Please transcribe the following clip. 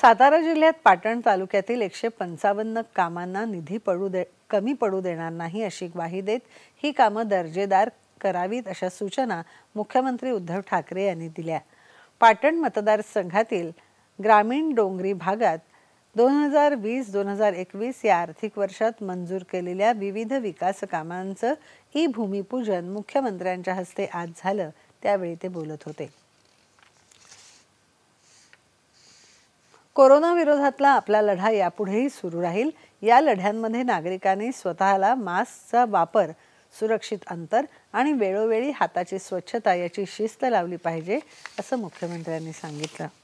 सातारा जिल्ह्यात पाटण तालुक्यातील एकशे पंचावन्न कामांना निधी पडू दे कमी पडू देणार नाही अशी ग्वाही देत ही कामं दर्जेदार करावीत अशा सूचना मुख्यमंत्री उद्धव ठाकरे यांनी दिल्या पाटण मतदारसंघातील ग्रामीण डोंगरी भागात दोन हजार वीस दोन हजार एकवीस या आर्थिक वर्षात मंजूर केलेल्या विविध विकास कामांचं ई भूमिपूजन मुख्यमंत्र्यांच्या हस्ते आज झालं त्यावेळी ते बोलत होते कोरोना विरोधातला आपला लढा यापुढेही सुरू राहील या लढ्यांमध्ये नागरिकांनी स्वतःला मास्कचा वापर सुरक्षित अंतर आणि वेळोवेळी हाताची स्वच्छता याची शिस्त लावली पाहिजे असं मुख्यमंत्र्यांनी सांगितलं